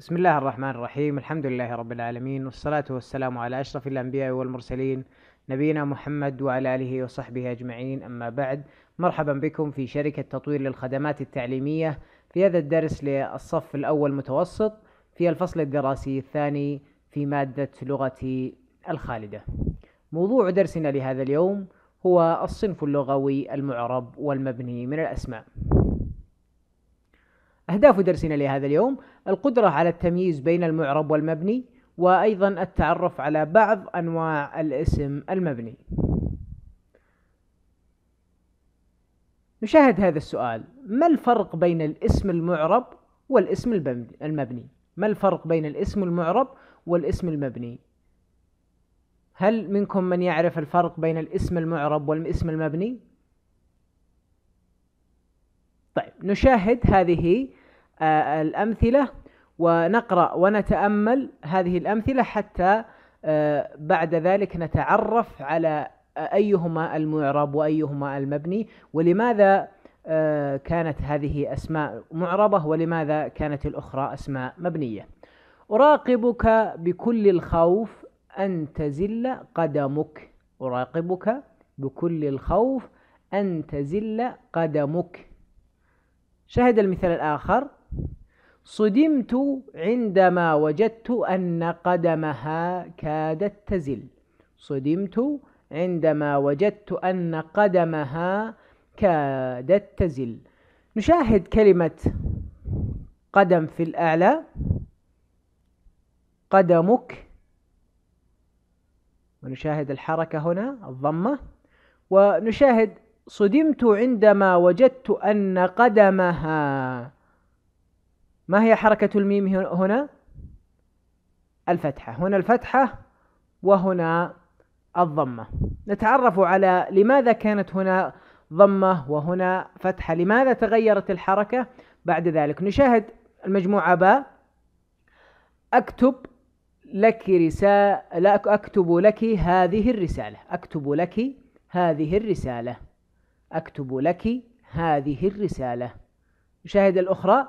بسم الله الرحمن الرحيم الحمد لله رب العالمين والصلاة والسلام على أشرف الأنبياء والمرسلين نبينا محمد وعلى آله وصحبه أجمعين أما بعد مرحبا بكم في شركة تطوير للخدمات التعليمية في هذا الدرس للصف الأول متوسط في الفصل الدراسي الثاني في مادة لغة الخالدة موضوع درسنا لهذا اليوم هو الصنف اللغوي المعرب والمبني من الأسماء أهداف درسنا لهذا اليوم القدرة على التمييز بين المعرب والمبني وأيضا التعرف على بعض أنواع الاسم المبني نشاهد هذا السؤال ما الفرق بين الاسم المعرب والاسم المبني ما الفرق بين الاسم المعرب والاسم المبني هل منكم من يعرف الفرق بين الاسم المعرب والاسم المبني طيب نشاهد هذه آه، الأمثلة ونقرأ ونتأمل هذه الأمثلة حتى آه، بعد ذلك نتعرف على أيهما المعرب وأيهما المبني ولماذا آه، كانت هذه أسماء معربة ولماذا كانت الأخرى أسماء مبنية أراقبك بكل الخوف أن تزل قدمك أراقبك بكل الخوف أن تزل قدمك شاهد المثال الآخر صدمت عندما وجدت أن قدمها كادت تزل صدمت عندما وجدت أن قدمها كادت تزل نشاهد كلمة قدم في الأعلى قدمك ونشاهد الحركة هنا الضمة ونشاهد صدمت عندما وجدت أن قدمها ما هي حركة الميم هنا؟ الفتحة هنا الفتحة وهنا الضمة نتعرف على لماذا كانت هنا ضمة وهنا فتحة لماذا تغيرت الحركة بعد ذلك نشاهد المجموعة باء أكتب لك رسالة أكتب لك هذه الرسالة أكتب لك هذه الرسالة أكتب لك هذه الرسالة نشاهد الأخرى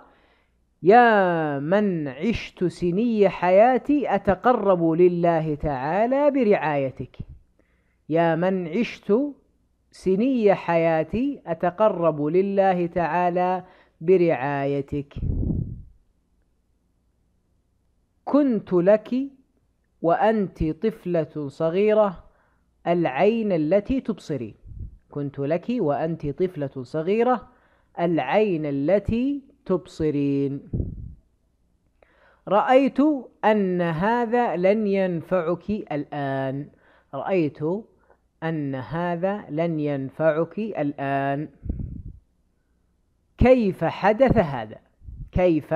يا من عشت سني حياتي أتقرب لله تعالى برعايتك يا من عشت سني حياتي أتقرب لله تعالى برعايتك كنت لك وأنت طفلة صغيرة العين التي تبصرين كنت لك وأنت طفلة صغيرة العين التي تبصرين رأيت أن هذا لن ينفعك الآن رأيت أن هذا لن ينفعك الآن كيف حدث هذا كيف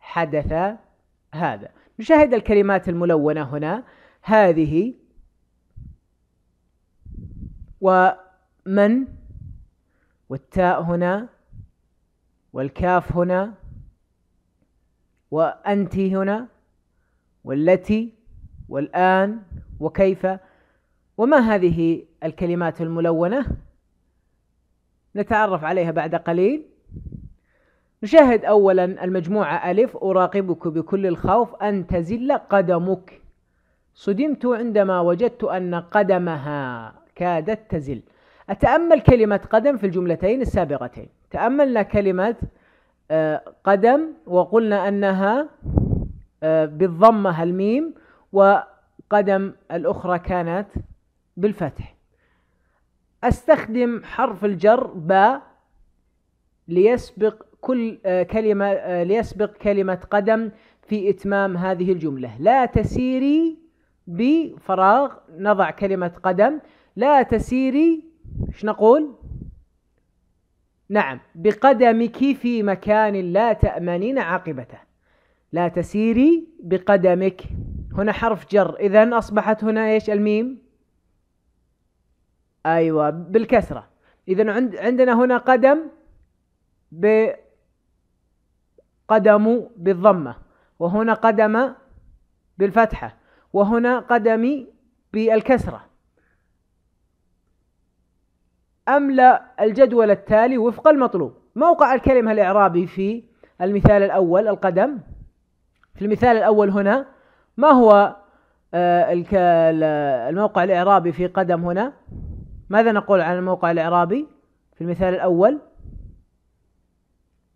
حدث هذا نشاهد الكلمات الملونة هنا هذه ومن والتاء هنا والكاف هنا وأنت هنا والتي والآن وكيف وما هذه الكلمات الملونة نتعرف عليها بعد قليل نشاهد أولا المجموعة ألف أراقبك بكل الخوف أن تزل قدمك صدمت عندما وجدت أن قدمها كادت تزل أتأمل كلمة قدم في الجملتين السابقتين تأملنا كلمة آه، قدم وقلنا أنها آه، بالضمة الميم وقدم الأخرى كانت بالفتح أستخدم حرف الجر باء ليسبق كل آه، كلمة ليسبق كلمة قدم في إتمام هذه الجملة لا تسيري بفراغ نضع كلمة قدم لا تسيري ايش نقول نعم بقدمك في مكان لا تأمنين عاقبته لا تسيري بقدمك هنا حرف جر إذا أصبحت هنا إيش الميم أيوة بالكسرة إذا عندنا هنا قدم ب قدم بالضمة وهنا قدم بالفتحة وهنا قدمي بالكسرة أملأ الجدول التالي وفق المطلوب موقع الكلمة الإعرابي في المثال الأول القدم في المثال الأول هنا ما هو آه، الموقع الإعرابي في قدم هنا ماذا نقول عن الموقع الإعرابي في المثال الأول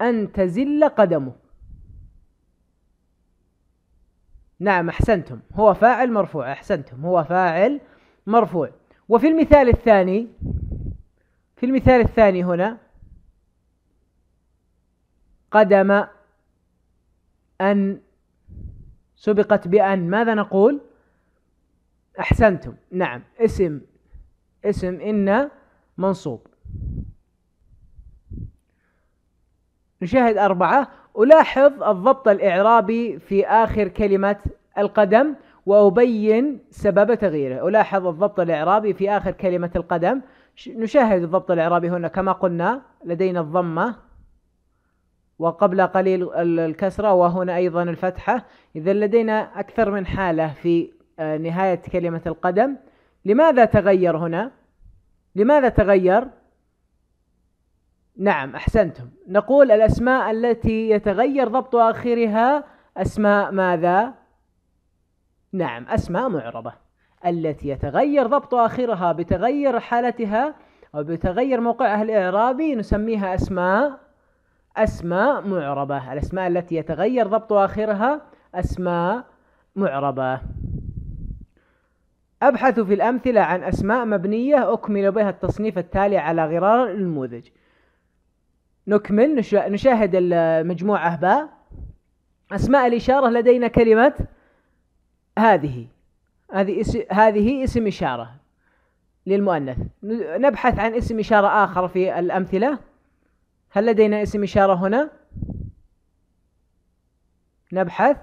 أن تزل قدمه نعم أحسنتم هو فاعل مرفوع أحسنتم هو فاعل مرفوع وفي المثال الثاني في المثال الثاني هنا قدم أن سبقت بأن ماذا نقول أحسنتم نعم اسم اسم إن منصوب نشاهد أربعة ألاحظ الضبط الإعرابي في آخر كلمة القدم وأبين سبب تغييره ألاحظ الضبط الإعرابي في آخر كلمة القدم نشاهد الضبط الإعرابي هنا كما قلنا لدينا الضمة وقبل قليل الكسرة وهنا أيضا الفتحة إذا لدينا أكثر من حالة في آه، نهاية كلمة القدم لماذا تغير هنا؟ لماذا تغير؟ نعم أحسنتم نقول الأسماء التي يتغير ضبط آخرها أسماء ماذا؟ نعم أسماء معربة التي يتغير ضبط آخرها بتغير حالتها أو بتغير موقعها الإعرابي نسميها أسماء أسماء معربة الأسماء التي يتغير ضبط آخرها أسماء معربة أبحث في الأمثلة عن أسماء مبنية أكمل بها التصنيف التالي على غرار النموذج نكمل نشاهد المجموعة باء أسماء الإشارة لدينا كلمة هذه هذه اسم هذه اسم إشارة للمؤنث نبحث عن اسم إشارة آخر في الأمثلة هل لدينا اسم إشارة هنا؟ نبحث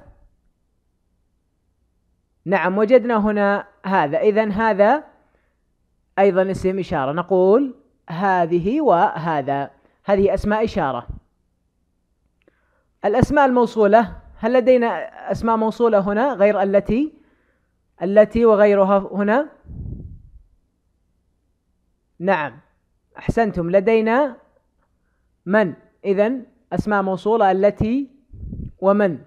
نعم وجدنا هنا هذا إذا هذا أيضا اسم إشارة نقول هذه وهذا هذه أسماء إشارة الأسماء الموصولة هل لدينا أسماء موصولة هنا غير التي التي وغيرها هنا نعم أحسنتم لدينا من إذا أسماء موصولة التي ومن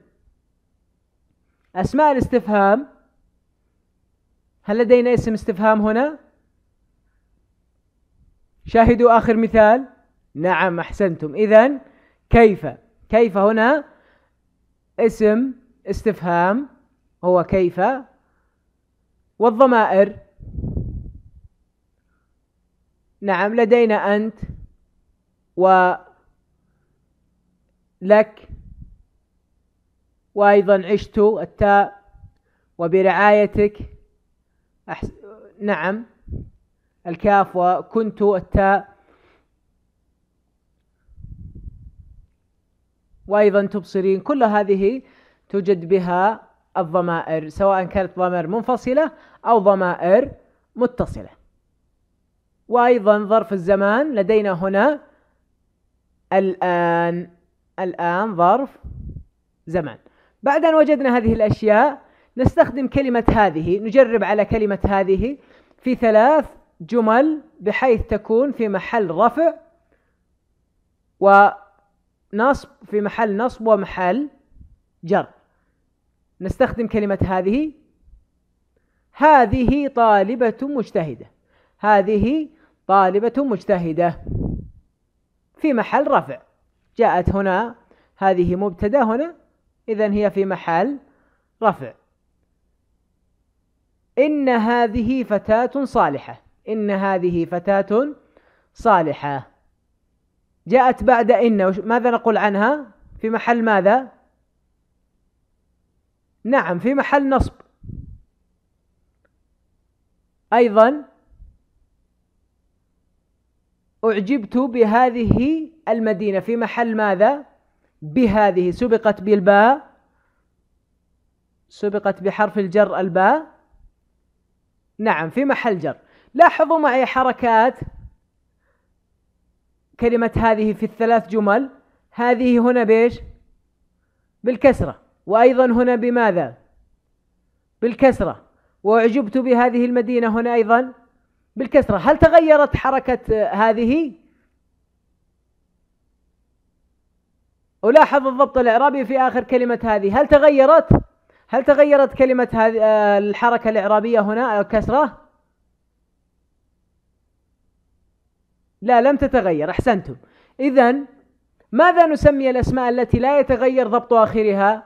أسماء الاستفهام هل لدينا اسم استفهام هنا؟ شاهدوا آخر مثال نعم أحسنتم إذا كيف كيف هنا اسم استفهام هو كيف والضمائر نعم لدينا أنت و لك وأيضا عشت التاء وبرعايتك أحس... نعم الكاف وكنت التاء وأيضا تبصرين كل هذه توجد بها الضمائر سواء كانت ضمائر منفصلة أو ضمائر متصلة وأيضا ظرف الزمان لدينا هنا الآن الآن ظرف زمان بعد أن وجدنا هذه الأشياء نستخدم كلمة هذه نجرب على كلمة هذه في ثلاث جمل بحيث تكون في محل رفع ونصب في محل نصب ومحل جر نستخدم كلمة هذه هذه طالبة مجتهدة هذه طالبة مجتهدة في محل رفع جاءت هنا هذه مبتدا هنا إذا هي في محل رفع إن هذه فتاة صالحة إن هذه فتاة صالحة جاءت بعد إن ماذا نقول عنها في محل ماذا نعم في محل نصب أيضا أعجبت بهذه المدينة في محل ماذا؟ بهذه سبقت بالباء سبقت بحرف الجر الباء نعم في محل جر لاحظوا معي حركات كلمة هذه في الثلاث جمل هذه هنا بإيش؟ بالكسرة وأيضا هنا بماذا بالكسرة وأعجبت بهذه المدينة هنا أيضا بالكسرة هل تغيرت حركة هذه ألاحظ الضبط الإعرابي في آخر كلمة هذه هل تغيرت هل تغيرت كلمة هذه آه، الحركة الإعرابية هنا آه، كسرة لا لم تتغير أحسنتم إذا ماذا نسمي الأسماء التي لا يتغير ضبط آخرها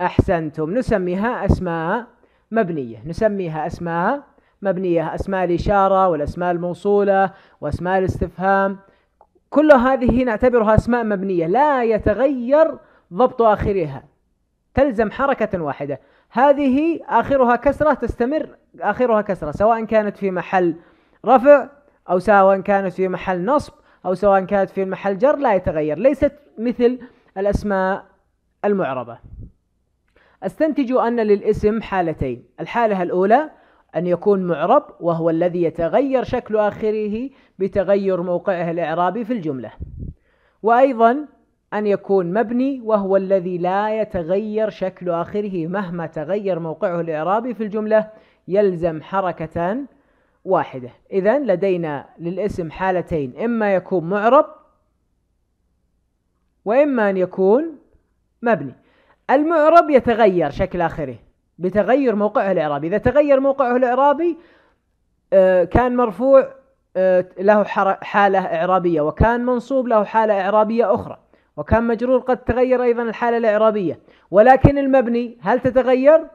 أحسنتم نسميها أسماء مبنية نسميها أسماء مبنية أسماء الإشارة والأسماء الموصولة وأسماء الاستفهام كل هذه نعتبرها أسماء مبنية لا يتغير ضبط آخرها تلزم حركة واحدة هذه آخرها كسرة تستمر آخرها كسرة سواء كانت في محل رفع أو سواء كانت في محل نصب أو سواء كانت في محل جر لا يتغير ليست مثل الأسماء المعربة استنتج أن للاسم حالتين الحالة الأولى أن يكون معرب وهو الذي يتغير شكل آخره بتغير موقعه الإعرابي في الجملة وأيضا أن يكون مبني وهو الذي لا يتغير شكل آخره مهما تغير موقعه الإعرابي في الجملة يلزم حركتان واحدة إذا لدينا للاسم حالتين إما يكون معرب وإما أن يكون مبني المعرب يتغير شكل آخره بتغير موقعه الإعرابي إذا تغير موقعه الإعرابي آه، كان مرفوع آه، له حالة إعرابية وكان منصوب له حالة إعرابية أخرى وكان مجرور قد تغير أيضا الحالة الإعرابية ولكن المبني هل تتغير؟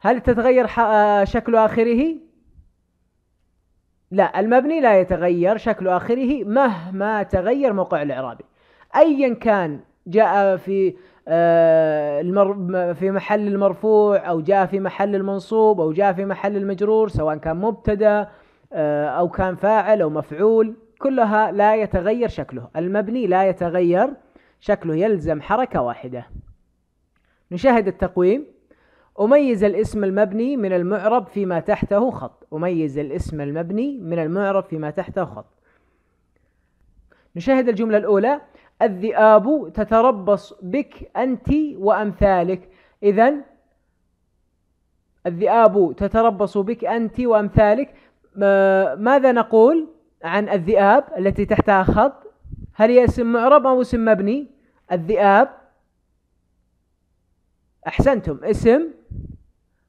هل تتغير آه، شكل آخره؟ لا المبني لا يتغير شكل آخره مهما تغير موقع الإعرابي أيا كان جاء في آه، المر في محل المرفوع او جاء في محل المنصوب او جاء في محل المجرور سواء كان مبتدا آه، او كان فاعل او مفعول كلها لا يتغير شكله المبني لا يتغير شكله يلزم حركه واحده نشاهد التقويم أميز الاسم المبني من المعرب فيما تحته خط أميز الاسم المبني من المعرب فيما تحته خط نشاهد الجملة الأولى الذئاب تتربص بك أنت وأمثالك إذا الذئاب تتربص بك أنت وأمثالك آه، ماذا نقول عن الذئاب التي تحتها خط هل هي اسم معرب أو اسم مبني الذئاب أحسنتم اسم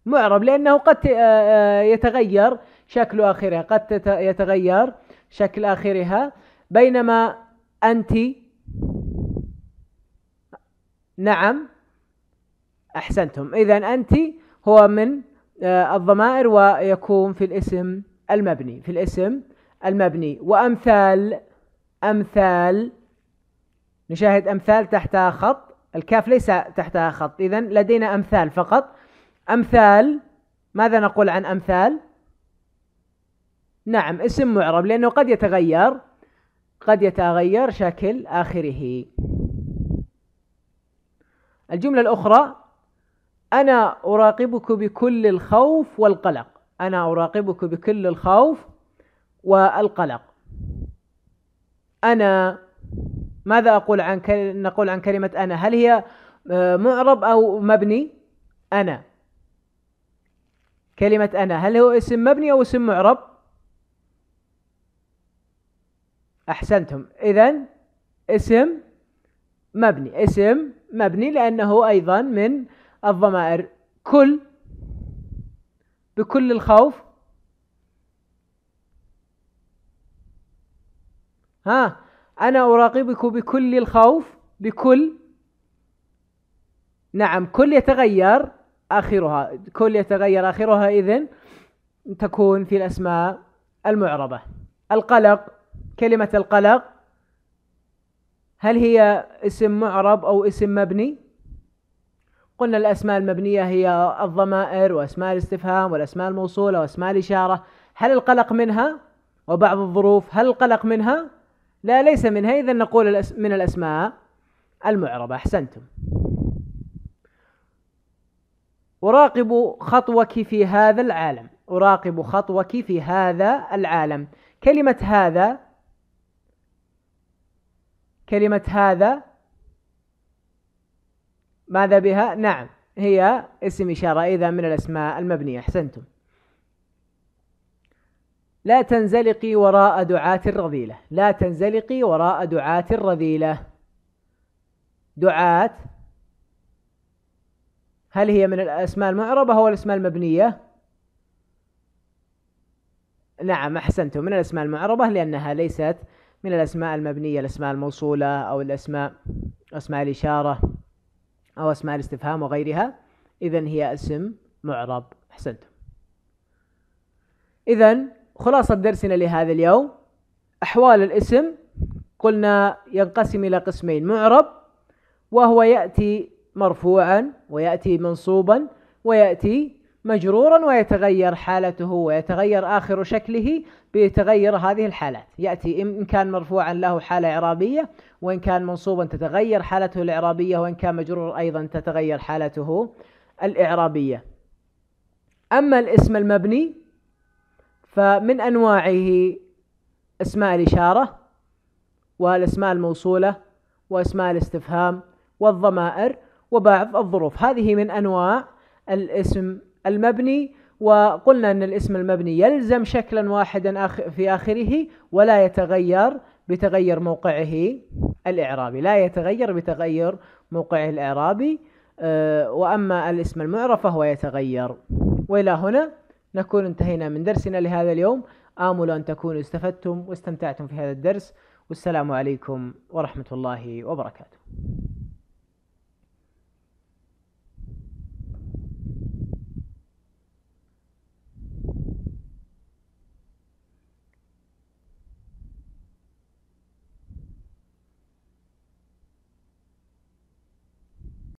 معرب لأنه قد آه، آه، يتغير شكل آخرها قد يتغير شكل آخرها بينما أنت نعم أحسنتم إذا أنت هو من آه، الضمائر ويكون في الاسم المبني في الاسم المبني وأمثال أمثال نشاهد أمثال تحتها خط الكاف ليس تحتها خط إذا لدينا أمثال فقط أمثال ماذا نقول عن أمثال نعم اسم معرب لأنه قد يتغير قد يتغير شكل آخره الجملة الأخرى أنا أراقبك بكل الخوف والقلق أنا أراقبك بكل الخوف والقلق أنا ماذا أقول عن نقول عن كلمة أنا هل هي آه، معرب أو مبني أنا كلمة أنا هل هو اسم مبني أو اسم معرب أحسنتم إذا اسم مبني اسم مبني لأنه أيضا من الضمائر كل بكل الخوف ها أنا أراقبك بكل الخوف بكل نعم كل يتغير آخرها كل يتغير آخرها إذن تكون في الأسماء المعربة القلق كلمة القلق هل هي اسم معرب أو اسم مبني؟ قلنا الأسماء المبنية هي الضمائر وأسماء الاستفهام والأسماء الموصولة وأسماء الإشارة هل القلق منها وبعض الظروف هل القلق منها؟ لا ليس منها إذا نقول من الأسماء المعربة أحسنتم أراقب خطوك في هذا العالم أراقب خطوك في هذا العالم كلمة هذا كلمة هذا ماذا بها؟ نعم هي اسم إشارة إذا من الأسماء المبنية أحسنتم لا تنزلقي وراء دعاة الرذيلة لا تنزلقي وراء دعاة الرذيلة دعاة هل هي من الأسماء المعربة أو الأسماء المبنية؟ نعم أحسنتم من الأسماء المعربة لأنها ليست من الأسماء المبنية الأسماء الموصولة أو الأسماء أسماء الإشارة أو أسماء الاستفهام وغيرها إذا هي اسم معرب أحسنتم إذا خلاصة درسنا لهذا اليوم أحوال الاسم قلنا ينقسم إلى قسمين معرب وهو يأتي مرفوعا ويأتي منصوبا ويأتي مجرورا ويتغير حالته ويتغير آخر شكله بتغير هذه الحالات يأتي إن كان مرفوعا له حالة إعرابية وإن كان منصوبا تتغير حالته الإعرابية وإن كان مجرور أيضا تتغير حالته الإعرابية أما الاسم المبني فمن أنواعه اسماء الإشارة والاسماء الموصولة واسماء الاستفهام والضمائر وبعض الظروف هذه من أنواع الاسم المبني وقلنا أن الاسم المبني يلزم شكلا واحدا في آخره ولا يتغير بتغير موقعه الإعرابي لا يتغير بتغير موقعه الإعرابي آه، وأما الاسم المعرف فهو يتغير وإلى هنا نكون انتهينا من درسنا لهذا اليوم آمل أن تكونوا استفدتم واستمتعتم في هذا الدرس والسلام عليكم ورحمة الله وبركاته